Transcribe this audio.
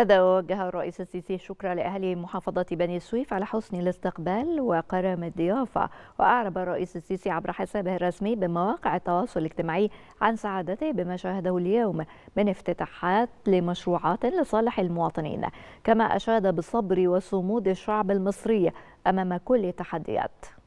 هذا وجه الرئيس السيسي شكرا لأهل محافظة بني سويف على حسن الاستقبال وكرم الضيافة وأعرب الرئيس السيسي عبر حسابه الرسمي بمواقع التواصل الاجتماعي عن سعادته بما شاهده اليوم من افتتاحات لمشروعات لصالح المواطنين كما أشاد بالصبر وصمود الشعب المصري أمام كل التحديات